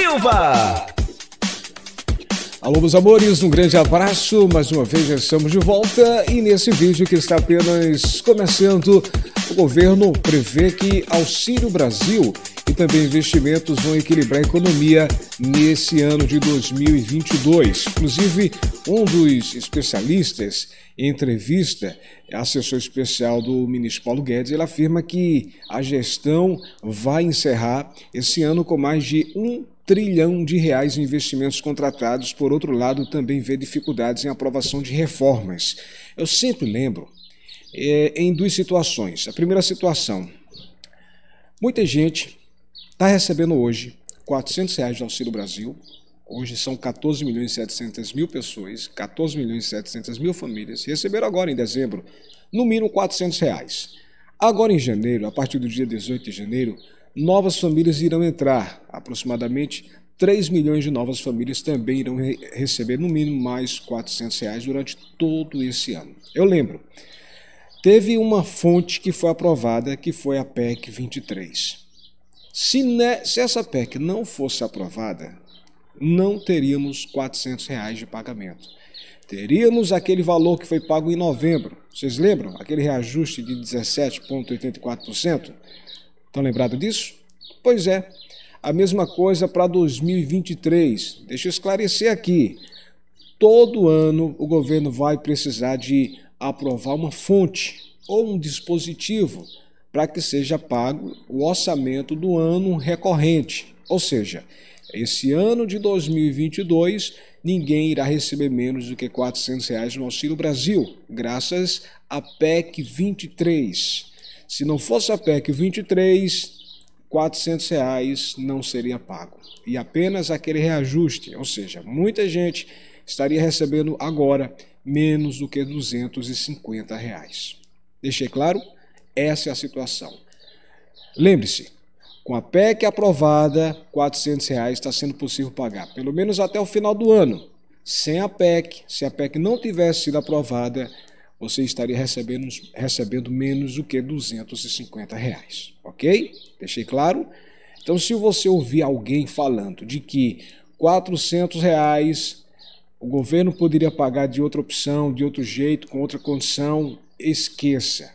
Silva. Alô, meus amores, um grande abraço. Mais uma vez já estamos de volta e nesse vídeo que está apenas começando, o governo prevê que Auxílio Brasil e também investimentos vão equilibrar a economia nesse ano de 2022. Inclusive, um dos especialistas em entrevista à assessor especial do ministro Paulo Guedes, ele afirma que a gestão vai encerrar esse ano com mais de 1 trilhão de reais em investimentos contratados, por outro lado, também vê dificuldades em aprovação de reformas. Eu sempre lembro é, em duas situações. A primeira situação, muita gente está recebendo hoje R$ reais de Auxílio Brasil, hoje são 14 milhões e 700 mil pessoas, 14 milhões e 700 mil famílias, receberam agora em dezembro no mínimo 400 reais. Agora em janeiro, a partir do dia 18 de janeiro, novas famílias irão entrar. Aproximadamente 3 milhões de novas famílias também irão re receber no mínimo mais R$ reais durante todo esse ano. Eu lembro, teve uma fonte que foi aprovada, que foi a PEC 23. Se, né, se essa PEC não fosse aprovada, não teríamos R$ reais de pagamento. Teríamos aquele valor que foi pago em novembro. Vocês lembram? Aquele reajuste de 17,84%? Estão lembrados disso? Pois é. A mesma coisa para 2023. Deixa eu esclarecer aqui. Todo ano o governo vai precisar de aprovar uma fonte ou um dispositivo para que seja pago o orçamento do ano recorrente. Ou seja, esse ano de 2022, ninguém irá receber menos do que R$ reais no Auxílio Brasil, graças à PEC 23. Se não fosse a PEC 23, R$ 400 reais não seria pago. E apenas aquele reajuste, ou seja, muita gente estaria recebendo agora menos do que R$ 250. Reais. Deixei claro? Essa é a situação. Lembre-se, com a PEC aprovada, R$ 400 reais está sendo possível pagar, pelo menos até o final do ano. Sem a PEC, se a PEC não tivesse sido aprovada, você estaria recebendo, recebendo menos do que 250 reais, ok? Deixei claro? Então, se você ouvir alguém falando de que 400 reais o governo poderia pagar de outra opção, de outro jeito, com outra condição, esqueça.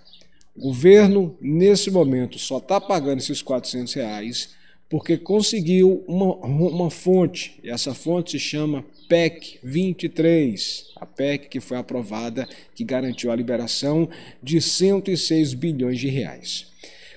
O governo, nesse momento, só está pagando esses 400 reais porque conseguiu uma, uma fonte, e essa fonte se chama PEC 23, a PEC que foi aprovada, que garantiu a liberação de 106 bilhões de reais.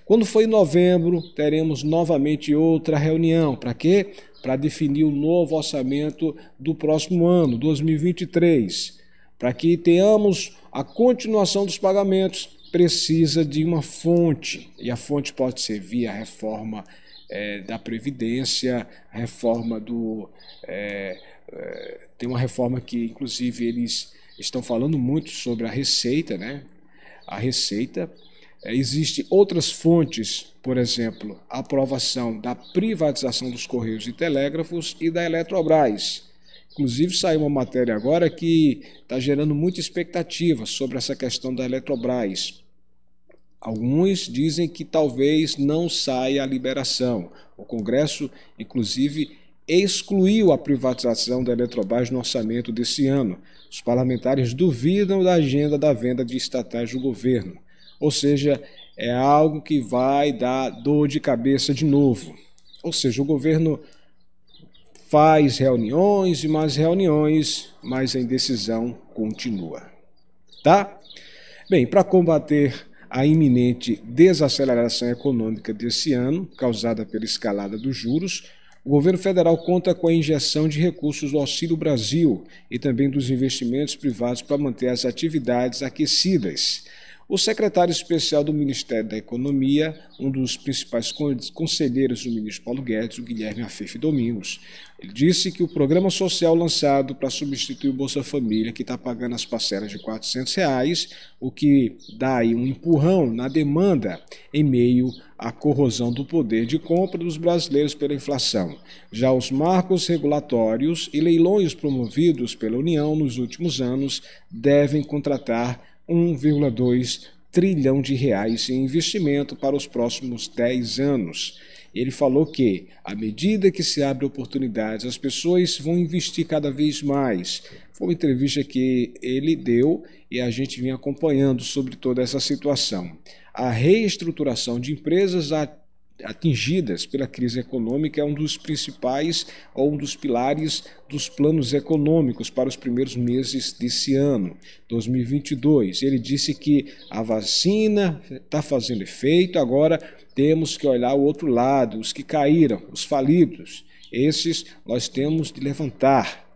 Quando foi em novembro, teremos novamente outra reunião. Para quê? Para definir o novo orçamento do próximo ano, 2023. Para que tenhamos a continuação dos pagamentos, precisa de uma fonte. E a fonte pode ser via reforma é, da Previdência, reforma do. É, é, tem uma reforma que, inclusive, eles estão falando muito sobre a receita, né? A receita. É, Existem outras fontes, por exemplo, a aprovação da privatização dos Correios e Telégrafos e da Eletrobras. Inclusive, saiu uma matéria agora que está gerando muita expectativa sobre essa questão da Eletrobras. Alguns dizem que talvez não saia a liberação. O Congresso, inclusive, excluiu a privatização da Eletrobras no orçamento desse ano. Os parlamentares duvidam da agenda da venda de estatais do governo. Ou seja, é algo que vai dar dor de cabeça de novo. Ou seja, o governo faz reuniões e mais reuniões, mas a indecisão continua. Tá? Bem, para combater a iminente desaceleração econômica desse ano, causada pela escalada dos juros, o governo federal conta com a injeção de recursos do Auxílio Brasil e também dos investimentos privados para manter as atividades aquecidas. O secretário especial do Ministério da Economia, um dos principais conselheiros do ministro Paulo Guedes, o Guilherme Afefe Domingos, ele disse que o programa social lançado para substituir o Bolsa Família, que está pagando as parcelas de R$ reais, o que dá aí um empurrão na demanda em meio à corrosão do poder de compra dos brasileiros pela inflação. Já os marcos regulatórios e leilões promovidos pela União nos últimos anos devem contratar 1,2 trilhão de reais em investimento para os próximos 10 anos. Ele falou que, à medida que se abrem oportunidades, as pessoas vão investir cada vez mais. Foi uma entrevista que ele deu e a gente vinha acompanhando sobre toda essa situação. A reestruturação de empresas atingidas pela crise econômica é um dos principais ou um dos pilares dos planos econômicos para os primeiros meses desse ano, 2022. Ele disse que a vacina está fazendo efeito, agora temos que olhar o outro lado, os que caíram, os falidos. Esses nós temos de levantar.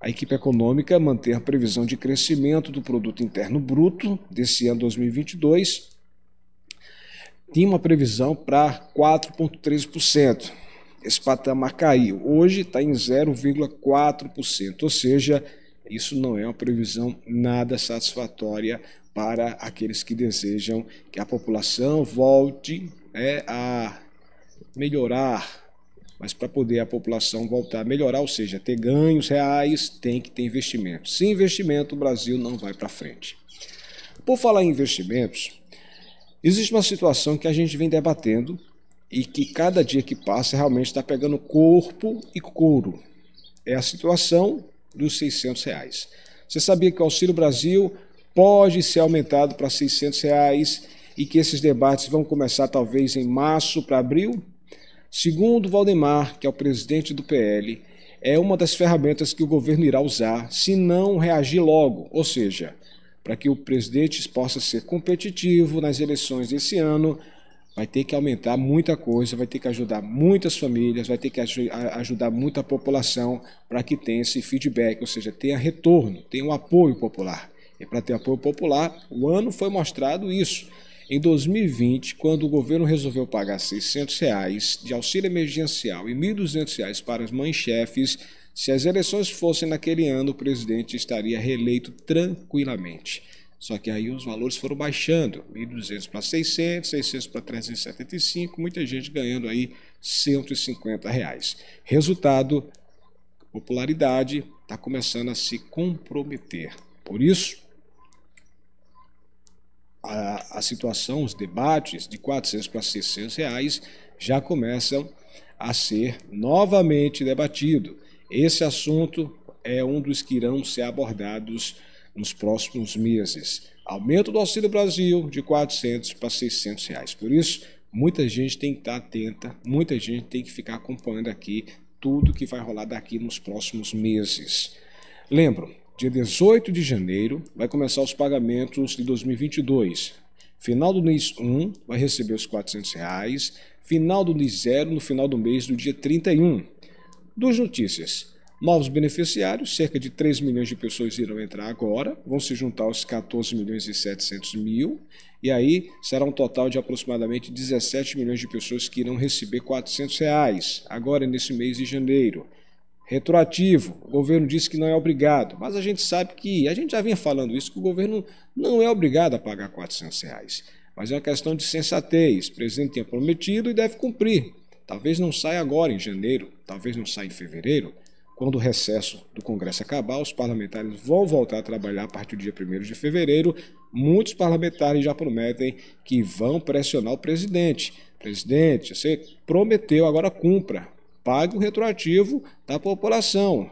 A equipe econômica mantém a previsão de crescimento do produto interno bruto desse ano 2022 tinha uma previsão para 4,13%. Esse patamar caiu. Hoje está em 0,4%, ou seja, isso não é uma previsão nada satisfatória para aqueles que desejam que a população volte é, a melhorar. Mas para poder a população voltar a melhorar, ou seja, ter ganhos reais, tem que ter investimento. Sem investimento, o Brasil não vai para frente. Por falar em investimentos, Existe uma situação que a gente vem debatendo e que cada dia que passa realmente está pegando corpo e couro. É a situação dos 600 reais. Você sabia que o Auxílio Brasil pode ser aumentado para 600 reais e que esses debates vão começar talvez em março para abril? Segundo Valdemar, que é o presidente do PL, é uma das ferramentas que o governo irá usar se não reagir logo, ou seja, para que o presidente possa ser competitivo nas eleições desse ano, vai ter que aumentar muita coisa, vai ter que ajudar muitas famílias, vai ter que aj ajudar muita população para que tenha esse feedback, ou seja, tenha retorno, tenha um apoio popular. E para ter apoio popular, o ano foi mostrado isso. Em 2020, quando o governo resolveu pagar R$ 600 reais de auxílio emergencial e R$ 1.200 para as mães-chefes, se as eleições fossem naquele ano, o presidente estaria reeleito tranquilamente. Só que aí os valores foram baixando, 1.200 para 600, 600 para 375, muita gente ganhando aí 150 reais. Resultado, popularidade está começando a se comprometer. Por isso, a, a, situação, os debates de 400 para 600 reais já começam a ser novamente debatido. Esse assunto é um dos que irão ser abordados nos próximos meses. Aumento do Auxílio Brasil de 400 para 600 reais. Por isso, muita gente tem que estar atenta, muita gente tem que ficar acompanhando aqui tudo que vai rolar daqui nos próximos meses. Lembro, dia 18 de janeiro vai começar os pagamentos de 2022. Final do mês 1 vai receber os 400 reais, final do mês 0 no final do mês do dia 31. Duas notícias. Novos beneficiários, cerca de 3 milhões de pessoas irão entrar agora, vão se juntar aos 14 milhões e 700 mil, e aí será um total de aproximadamente 17 milhões de pessoas que irão receber R$ 400, reais, agora nesse mês de janeiro. Retroativo, o governo disse que não é obrigado, mas a gente sabe que, a gente já vinha falando isso, que o governo não é obrigado a pagar R$ 400, reais, mas é uma questão de sensatez, o presidente tinha prometido e deve cumprir. Talvez não saia agora, em janeiro, talvez não saia em fevereiro. Quando o recesso do Congresso acabar, os parlamentares vão voltar a trabalhar a partir do dia 1 de fevereiro. Muitos parlamentares já prometem que vão pressionar o presidente. Presidente, você prometeu, agora cumpra. Pague o retroativo da população.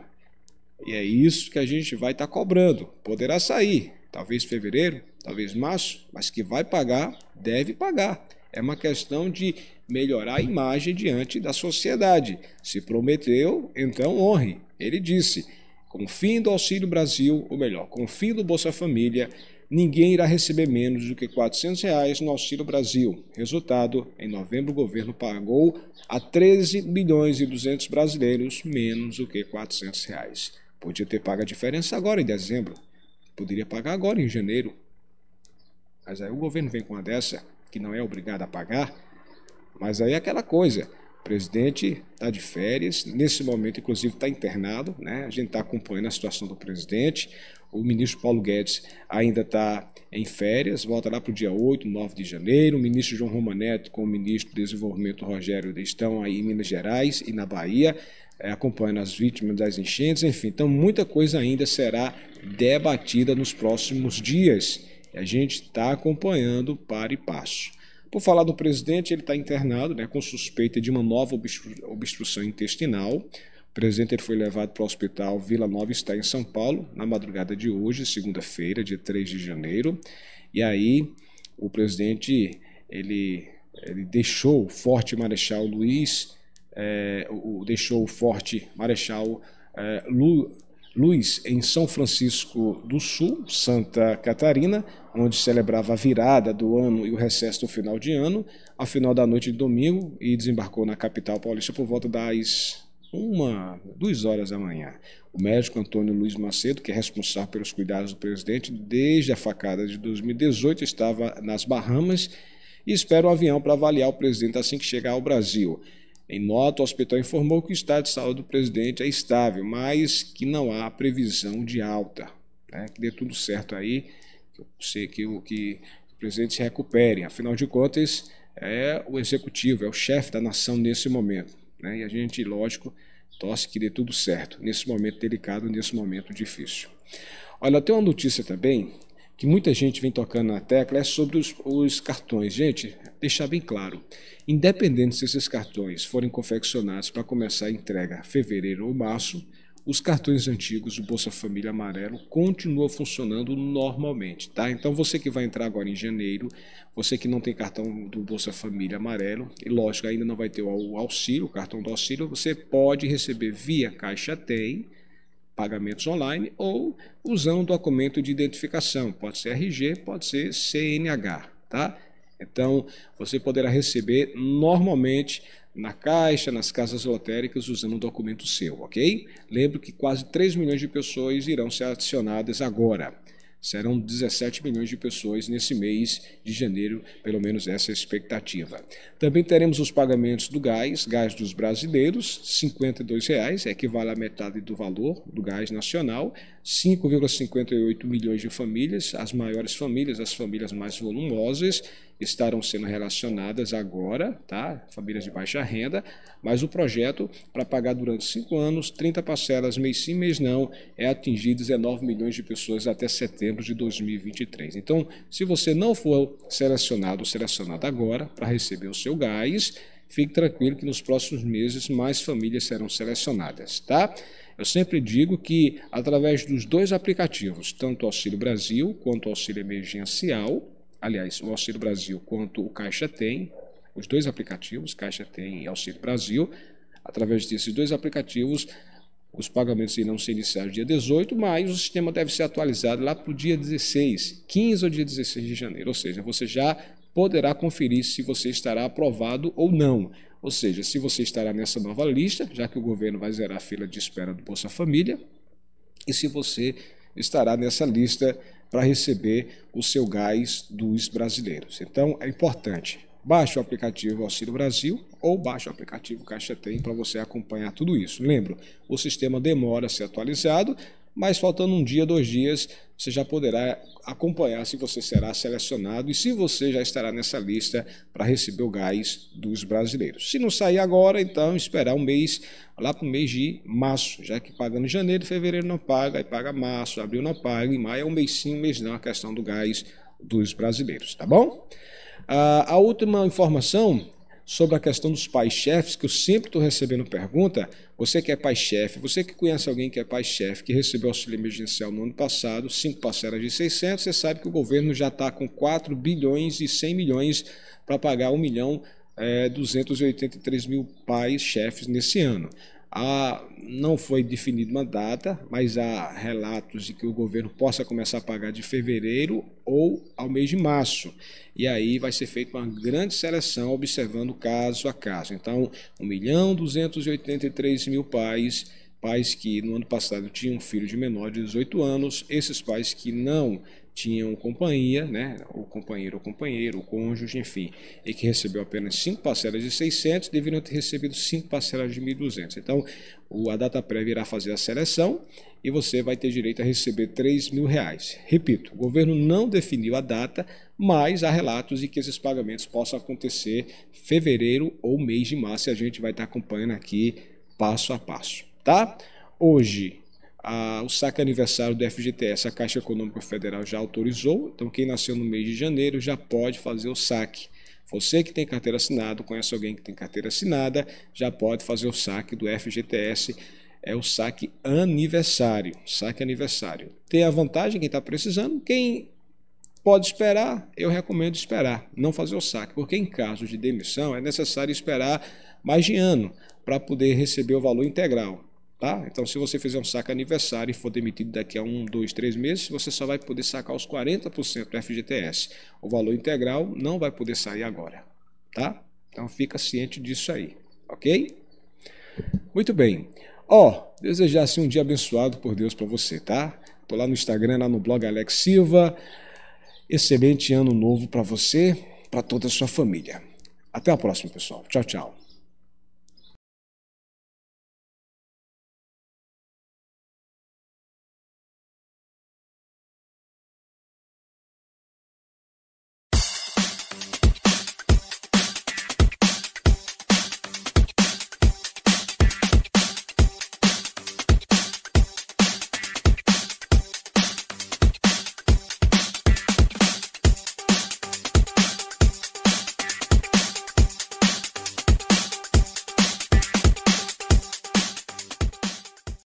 E é isso que a gente vai estar tá cobrando. Poderá sair, talvez fevereiro, talvez março, mas que vai pagar, deve pagar. É uma questão de melhorar a imagem diante da sociedade. Se prometeu, então honre. Ele disse: com o fim do Auxílio Brasil, ou melhor, com o fim do Bolsa Família, ninguém irá receber menos do que R$ 400 reais no Auxílio Brasil. Resultado, em novembro o governo pagou a 13 milhões e 200 brasileiros menos do que R$ 400. Reais. Podia ter pago a diferença agora em dezembro, poderia pagar agora em janeiro. Mas aí o governo vem com uma dessa que não é obrigado a pagar. Mas aí é aquela coisa, o presidente está de férias, nesse momento, inclusive, está internado, né? a gente está acompanhando a situação do presidente, o ministro Paulo Guedes ainda está em férias, volta lá para o dia 8, 9 de janeiro. O ministro João Romanetti com o ministro do Desenvolvimento Rogério estão aí em Minas Gerais e na Bahia, é, acompanhando as vítimas das enchentes, enfim. Então, muita coisa ainda será debatida nos próximos dias. E a gente está acompanhando para e passo. Por falar do presidente, ele está internado né, com suspeita de uma nova obstrução intestinal. O presidente ele foi levado para o hospital Vila Nova, está em São Paulo, na madrugada de hoje, segunda-feira, dia 3 de janeiro. E aí o presidente ele, ele deixou o forte Marechal Luiz, é, o, deixou o forte Marechal é, Lu, Luz, em São Francisco do Sul, Santa Catarina, onde celebrava a virada do ano e o recesso do final de ano, ao final da noite de domingo e desembarcou na capital paulista por volta das uma, duas horas da manhã. O médico Antônio Luiz Macedo, que é responsável pelos cuidados do presidente desde a facada de 2018, estava nas Bahamas e espera o avião para avaliar o presidente assim que chegar ao Brasil. Em nota, o hospital informou que o estado de saúde do presidente é estável, mas que não há previsão de alta. Né? Que dê tudo certo aí, que eu sei que o, que o presidente se recupere. Afinal de contas, é o executivo, é o chefe da nação nesse momento. Né? E a gente, lógico, torce que dê tudo certo, nesse momento delicado, nesse momento difícil. Olha, tem uma notícia também que muita gente vem tocando na tecla, é sobre os, os cartões. Gente, deixar bem claro: independente se esses cartões forem confeccionados para começar a entrega fevereiro ou março, os cartões antigos do Bolsa Família Amarelo continuam funcionando normalmente, tá? Então você que vai entrar agora em janeiro, você que não tem cartão do Bolsa Família Amarelo, e lógico, ainda não vai ter o auxílio, o cartão do auxílio, você pode receber via Caixa Tem, pagamentos online ou usando um documento de identificação, pode ser RG, pode ser CNH, tá? Então, você poderá receber normalmente na Caixa, nas casas lotéricas, usando um documento seu, ok? Lembro que quase 3 milhões de pessoas irão ser adicionadas agora. Serão 17 milhões de pessoas nesse mês de janeiro, pelo menos essa é a expectativa. Também teremos os pagamentos do gás, gás dos brasileiros, R$ 52,00, equivale à metade do valor do gás nacional, 5,58 milhões de famílias, as maiores famílias, as famílias mais volumosas, estarão sendo relacionadas agora, tá? Famílias de baixa renda, mas o projeto para pagar durante cinco anos, 30 parcelas, mês sim, mês não, é atingir 19 milhões de pessoas até setembro de 2023. Então, se você não for selecionado ou selecionada agora para receber o seu gás, fique tranquilo que nos próximos meses mais famílias serão selecionadas, tá? Eu sempre digo que através dos dois aplicativos, tanto o Auxílio Brasil quanto o Auxílio Emergencial, aliás, o Auxílio Brasil quanto o Caixa tem, os dois aplicativos, Caixa tem e Auxílio Brasil, através desses dois aplicativos, os pagamentos irão ser iniciados dia 18, mas o sistema deve ser atualizado lá para o dia 16, 15 ou dia 16 de janeiro. Ou seja, você já poderá conferir se você estará aprovado ou não. Ou seja, se você estará nessa nova lista, já que o governo vai zerar a fila de espera do Bolsa Família, e se você estará nessa lista para receber o seu gás dos brasileiros. Então é importante. Baixe o aplicativo Auxílio Brasil ou baixe o aplicativo Caixa Tem para você acompanhar tudo isso. Lembro, o sistema demora a ser atualizado, mas faltando um dia, dois dias, você já poderá acompanhar se você será selecionado e se você já estará nessa lista para receber o gás dos brasileiros. Se não sair agora, então esperar um mês, lá para o mês de março, já que paga em janeiro, fevereiro não paga, aí paga março, abril não paga, e maio é um mês sim, um mês não, a questão do gás dos brasileiros, tá bom? Ah, a última informação sobre a questão dos pais-chefes, que eu sempre estou recebendo pergunta. Você que é pai-chefe, você que conhece alguém que é pai-chefe, que recebeu auxílio emergencial no ano passado, cinco parcelas de 600, você sabe que o governo já está com 4 bilhões e 100 milhões para pagar 1 milhão é, eh, 283 mil pais-chefes nesse ano. Há, ah, não foi definida uma data, mas há relatos de que o governo possa começar a pagar de fevereiro ou ao mês de março. E aí vai ser feita uma grande seleção, observando caso a caso. Então, 1 milhão 283 mil pais, pais que no ano passado tinham um filho de menor de 18 anos, esses pais que não tinham companhia, né, o companheiro ou companheiro, o cônjuge, enfim, e que recebeu apenas 5 parcelas de 600, deveriam ter recebido 5 parcelas de 1.200. Então, o, a data prévia irá fazer a seleção e você vai ter direito a receber 3 mil reais. Repito, o governo não definiu a data, mas há relatos de que esses pagamentos possam acontecer fevereiro ou mês de março e a gente vai estar acompanhando aqui passo a passo, tá? Hoje, a, o saque aniversário do FGTS, a Caixa Econômica Federal já autorizou, então quem nasceu no mês de janeiro já pode fazer o saque. Você que tem carteira assinada, conhece alguém que tem carteira assinada, já pode fazer o saque do FGTS. É o saque aniversário. Saque aniversário. Tem a vantagem quem está precisando, quem pode esperar, eu recomendo esperar, não fazer o saque, porque em caso de demissão é necessário esperar mais de ano para poder receber o valor integral. Tá? Então, se você fizer um saque aniversário e for demitido daqui a um, dois, três meses, você só vai poder sacar os 40% do FGTS. O valor integral não vai poder sair agora. Tá? Então, fica ciente disso aí. Ok? Muito bem. Ó, oh, desejar assim, um dia abençoado por Deus para você, tá? Tô lá no Instagram, lá no blog Alex Silva. Excelente ano novo para você, para toda a sua família. Até a próxima, pessoal. Tchau, tchau.